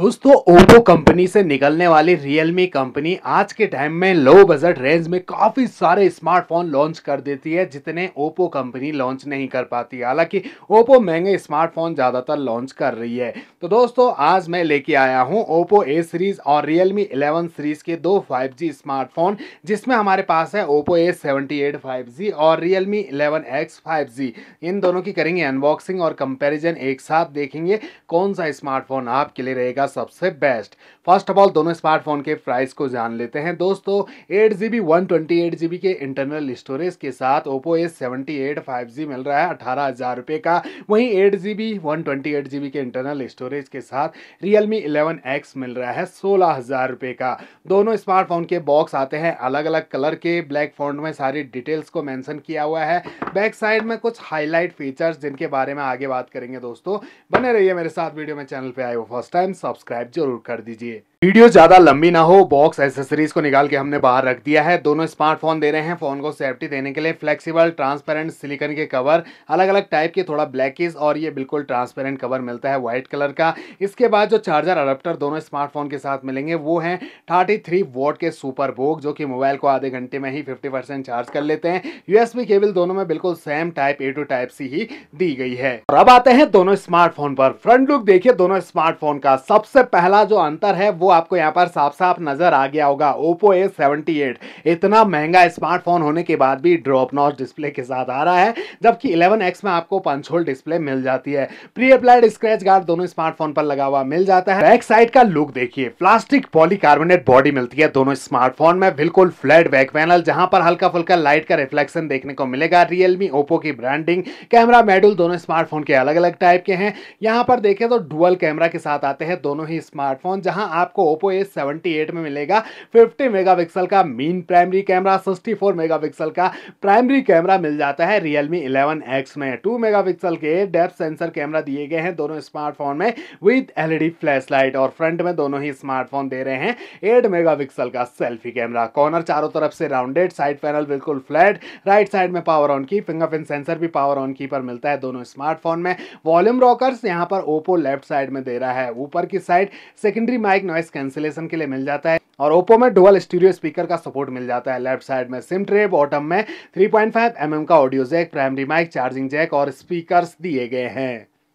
दोस्तों Oppo company से निकलने वाली रियलमी कंपनी आज के टाइम में लो बजट रेंज में काफ़ी सारे स्मार्टफोन लॉन्च कर देती है जितने ओप्पो कंपनी लॉन्च नहीं कर पाती हालांकि ओप्पो महंगे स्मार्टफोन ज़्यादातर लॉन्च कर रही है तो दोस्तों आज मैं लेके आया हूँ ओप्पो ए सीरीज़ और रियलमी इलेवन सीरीज़ के दो फाइव स्मार्टफोन जिसमें हमारे पास है ओप्पो ए सेवेंटी एट और रियलमी इलेवन एक्स फाइव इन दोनों की करेंगे अनबॉक्सिंग और कंपेरिजन एक साथ देखेंगे कौन सा स्मार्टफोन आपके लिए रहेगा सबसे बेस्ट फर्स्ट ऑफ ऑल दोनों स्मार्टफोन के प्राइस को जान लेते हैं दोस्तों eight G B one twenty eight G B के इंटरनल स्टोरेज के साथ Oppo S seventy eight five G मिल रहा है अठारह हज़ार रुपये का वहीं eight G B one twenty eight G B के इंटरनल स्टोरेज के साथ रियल मी इलेवन एक्स मिल रहा है सोलह हज़ार रुपये का दोनों स्मार्टफोन के बॉक्स आते हैं अलग अलग कलर के ब्लैक फॉन्ट में सारी डिटेल्स को मेंशन किया हुआ है बैक साइड में कुछ हाईलाइट फीचर्स जिनके बारे में आगे बात करेंगे दोस्तों बने रहिए मेरे साथ वीडियो में चैनल पर आए हो फर्स्ट टाइम सब्सक्राइब जरूर कर दीजिए वीडियो ज्यादा लंबी ना हो बॉक्स एसेसरीज को निकाल के हमने बाहर रख दिया है दोनों स्मार्टफोन दे रहे हैं फोन को सेफ्टी देने के लिए फ्लेक्सिबल ट्रांसपेरेंट सिलिकन के कवर अलग अलग टाइप के थोड़ा ब्लैकिस और ये बिल्कुल ट्रांसपेरेंट कवर मिलता है व्हाइट कलर का इसके बाद जो चार्जर अडप्टर दोनों स्मार्टफोन के साथ मिलेंगे वो है थर्टी थ्री वोट के सुपर बोग जो कि मोबाइल को आधे घंटे में ही फिफ्टी परसेंट चार्ज कर लेते हैं यूएसबी केबल दोनों में बिल्कुल same type A to type C ही दी गई है और अब आते हैं दोनों स्मार्टफोन पर फ्रंट लुक देखिए दोनों स्मार्टफोन का सबसे पहला जो अंतर है वो आपको यहाँ पर साफ साफ नजर आ गया होगा ओप्पो ए सेवेंटी एट इतना महंगा स्मार्टफोन होने के बाद भी ड्रॉप नॉच डिस्प्ले के साथ आ रहा है जबकि इलेवन एक्स में आपको पंचोल डिस्प्ले मिल जाती है प्री अप्लाइड स्क्रेच गार्ड दोनों स्मार्टफोन पर लगा हुआ मिल जाता है बैक साइड का लुक देखिए प्लास्टिक पॉलीकार्बोनेट बॉडी मिलती है दोनों स्मार्टफोन में बिल्कुल फ्लैट बैक पैनल जहां पर हल्का फुल्का लाइट का रिफ्लेक्शन देखने को मिलेगा रियलमी ओप्पो की ब्रांडिंग कैमरा मेडुल दोनों स्मार्टफोन के अलग अलग टाइप के हैं यहाँ पर देखें तो डुअल कैमरा के साथ आते हैं दोनों ही स्मार्टफोन जहां आपको ओप्पो ए सेवेंटी में मिलेगा 50 मेगापिक्सल का मीन प्राइमरी कैमरा 64 मेगापिक्सल का प्राइमरी कैमरा मिल जाता है रियलमी 11x में टू मेगा के डेप्थ सेंसर कैमरा दिए गए हैं दोनों स्मार्टफोन में विद एल फ्लैशलाइट और फ्रंट में दोनों ही स्मार्टफोन दे रहे हैं एट मेगा का सेल्फी कैमरा कॉर्नर चारों तरफ से राउंडेड साइड पैनल बिल्कुल फ्लैट राइट साइड में पावर ऑन की फिंगरप्रिंट सेंसर भी पावर ऑन की पर मिलता है दोनों स्मार्टफोन में वॉल्यूम रॉकर्स यहां पर ओप्पो लेफ्ट साइड में दे रहा है ऊपर की की side secondary mic noise cancellation के लिए मिल जाता है और ओप्पो में डुअल स्टूडियो स्पीकर का सपोर्ट मिल जाता है लेफ्ट साइड में सिम ट्रे बॉटम में 3.5 एमएम mm का audio jack primary mic charging jack और स्पीकर्स दिए गए हैं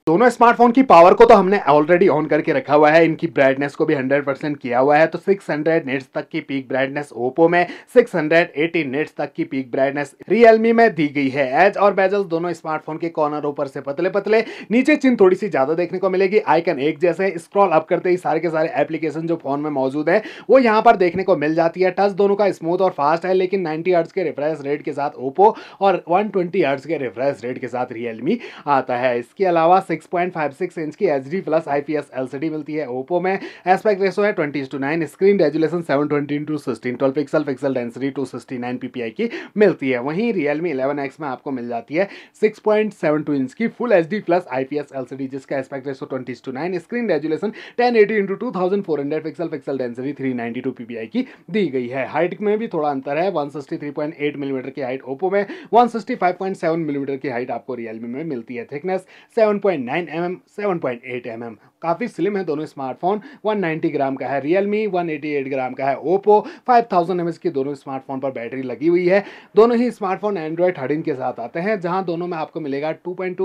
दोनों स्मार्टफोन की पावर को तो हमने ऑलरेडी ऑन करके रखा हुआ है इनकी ब्राइटनेस को भी 100 परसेंट किया हुआ है तो 600 नेट्स तक की पीक ब्राइटनेस ओप्पो में 680 निट्स तक की पीक ब्राइटनेस रियलमी में दी गई है एज और बेजल दोनों स्मार्टफोन के कॉर्नर ऊपर से पतले पतले नीचे चिन्ह थोड़ी सी ज्यादा देखने को मिलेगी आइकन एक जैसे स्क्रॉल अप करते ही सारे के सारे एप्लीकेशन जो फोन में मौजूद है वो यहाँ पर देखने को मिल जाती है टच दोनों का स्मूथ और फास्ट है लेकिन नाइनटी हर्ट्स के रिफ्रेश रेट के साथ ओप्पो और वन ट्वेंटी के रिफ्रेश रेट के साथ रियलमी आता है इसके अलावा 6.56 इंच की H D plus IPS P मिलती है ओप्पो में एस्पेक्ट रेसो है twenty to nine screen resolution seven twenty to sixteen twelve pixel pixel density two sixty nine PPI की मिलती है वहीं रियलमी इलेवन एक्स में आपको मिल जाती है six point seven two inch की full H D plus IPS LCD जिसका aspect ratio twenty to nine screen resolution ten eighty into two thousand four hundred pixel pixel density three ninety two PPI की दी गई है height में भी थोड़ा अंतर है one sixty three point eight millimetre की हाइट ओपो में one sixty five point seven millimetre की हाइट आपको रियलमी में मिलती है thickness seven point 7.9 mm 7.8 mm काफ़ी स्लिम है दोनों स्मार्टफोन 190 ग्राम का है Realme 188 ग्राम का है ओप्पो 5000 थाउजेंड की दोनों स्मार्टफोन पर बैटरी लगी हुई है दोनों ही स्मार्टफोन एंड्रॉयड थर्टीन के साथ आते हैं जहां दोनों में आपको मिलेगा 2.2 पॉइंट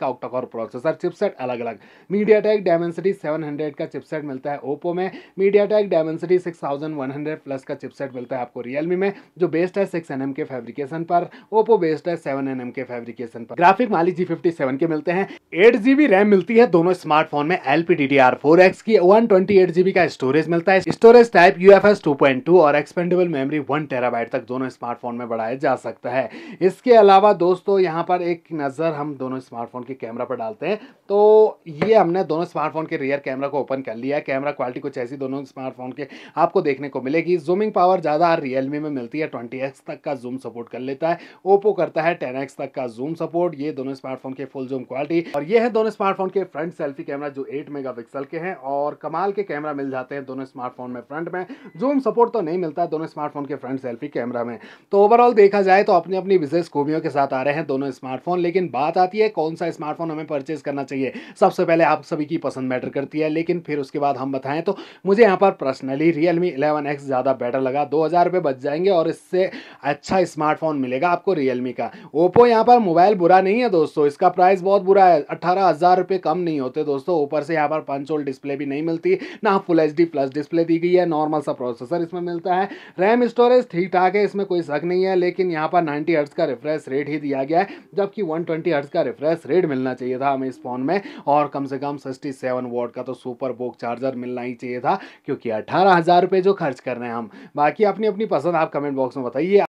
का ऑक्टाकोर प्रोसेसर चिपसेट अलग अलग मीडिया टेक डायमेंसिटी का चिपसेट मिलता है ओप्पो में मीडिया टेक डायमेंसिटी प्लस का चिपसेट मिलता है आपको रियलमी में जो बेस्ट है सिक्स के फेब्रिकेशन पर ओप्पो बेस्ट है सेवन के फेब्रिकेशन पर ग्राफिक माली जी के मिलते हैं एट जीबी रैम मिलती है दोनों स्मार्टफोन में L P D D R four X की वन ट्वेंटी एट जीबी का स्टोरेज मिलता है storage type U F S two point two और एक्सपेंडेबल मेमोरी वन टेराबाइट तक दोनों स्मार्टफोन में बढ़ाया जा सकता है इसके अलावा दोस्तों यहाँ पर एक नज़र हम दोनों स्मार्टफोन के कैमरा पर डालते हैं तो ये हमने दोनों स्मार्टफोन के रियर कैमरा को ओपन कर लिया है कैमरा क्वालिटी कुछ ऐसी दोनों स्मार्टफोन के आपको देखने को मिलेगी जूमिंग पावर ज़्यादा रियलमी में मिलती है ट्वेंटी तक का जूम सपोर्ट कर लेता है ओप्पो करता है टेन तक का जूम सपोर्ट ये दोनों स्मार्टफोन के फुल जूम क्वालिटी और ये है दोनों स्मार्टफोन के फ्रंट सेल्फी कैमरा जो एट मेगा के हैं और कमाल के कैमरा मिल जाते हैं दोनों स्मार्टफोन में फ्रंट में जूम सपोर्ट तो नहीं मिलता है दोनों स्मार्टफोन के फ्रंट सेल्फी कैमरा में तो ओवरऑल देखा जाए तो अपनी अपनी विशेष खूबियों के साथ आ रहे हैं दोनों स्मार्टफोन लेकिन बात आती है कौन सा स्मार्टफोन हमें परचेज करना चाहिए सबसे सबसे पहले आप सभी की पसंद मैटर करती है लेकिन फिर उसके बाद हम बताएं तो मुझे यहाँ पर पर्सनली रियल मी इलेवन ज़्यादा बेटर लगा दो हज़ार बच जाएंगे और इससे अच्छा स्मार्टफोन मिलेगा आपको रियल का ओप्पो यहाँ पर मोबाइल बुरा नहीं है दोस्तों इसका प्राइस बहुत बुरा है अट्ठारह हज़ार रुपये कम नहीं होते दोस्तों ऊपर से यहाँ पर पंच होल डिस्प्ले भी नहीं मिलती ना फुल एच प्लस डिस्प्ले दी गई है नॉर्मल सा प्रोसेसर इसमें मिलता है रैम स्टोरेज ठीक ठाक है इसमें कोई शक नहीं है लेकिन यहाँ पर नाइन्टी हर्ट्स का रिफ्रेश रेट ही दिया गया है जबकि वन ट्वेंटी हर्ट्स का रिफ्रेश रेट मिलना चाहिए था हमें इस फोन में और और कम से कम सिक्सटी सेवन वोट का तो सुपर बोक चार्जर मिलना ही चाहिए था क्योंकि अठारह हज़ार रुपये जो खर्च कर रहे हैं हम बाकी अपनी अपनी पसंद आप कमेंट बॉक्स में बताइए